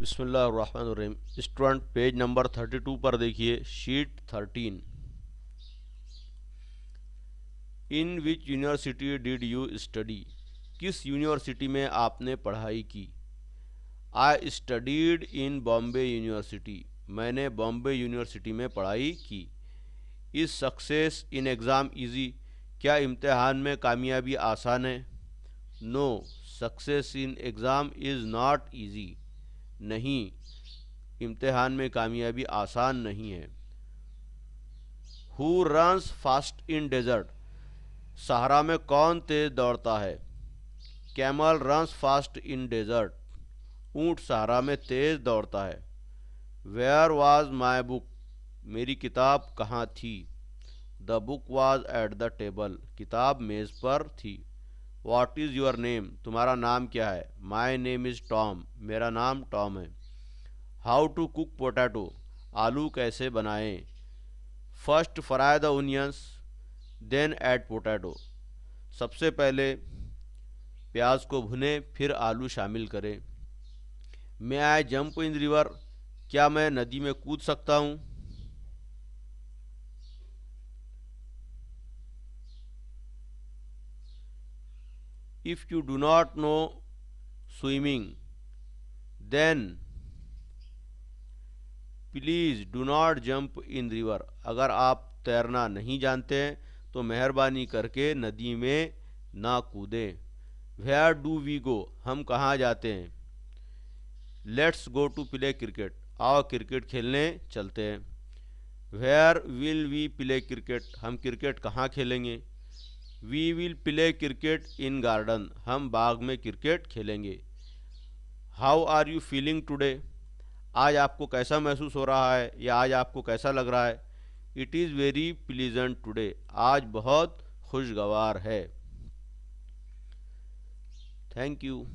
बिस्मिल्लाम student page number 32 पर देखिए sheet 13 in which university did you study किस university में आपने पढ़ाई की I studied in Bombay university मैंने बॉम्बे यूनिवर्सिटी में पढ़ाई की इस सक्सेस इन एग्ज़ाम इजी क्या इम्तहान में कामयाबी आसान है no success in exam is not easy नहीं इम्तिहान में कामयाबी आसान नहीं है who runs fast in desert Sahara में कौन तेज दौड़ता है camel runs fast in desert ऊँट सहारा में तेज दौड़ता है वेयर वाज माई बुक मेरी किताब कहाँ थी the book was at the table किताब मेज़ पर थी वॉट इज़ योर नेम तुम्हारा नाम क्या है माई नेम इज़ टॉम मेरा नाम टॉम है हाउ टू कुक पोटैटो आलू कैसे बनाएं first fry the onions then add potato सबसे पहले प्याज को भुने फिर आलू शामिल करें मैं आई जंप इन रिवर क्या मैं नदी में कूद सकता हूँ if you do not know swimming then please do not jump in river अगर आप तैरना नहीं जानते हैं तो मेहरबानी करके नदी में ना कूदें वेयर डू वी गो हम कहाँ जाते हैं let's go to play cricket आओ क्रिकेट खेलने चलते हैं where will we play cricket हम क्रिकेट कहाँ खेलेंगे we will play cricket in garden हम बाग में क्रिकेट खेलेंगे how are you feeling today आज आपको कैसा महसूस हो रहा है या आज आपको कैसा लग रहा है it is very pleasant today आज बहुत खुशगवार है थैंक यू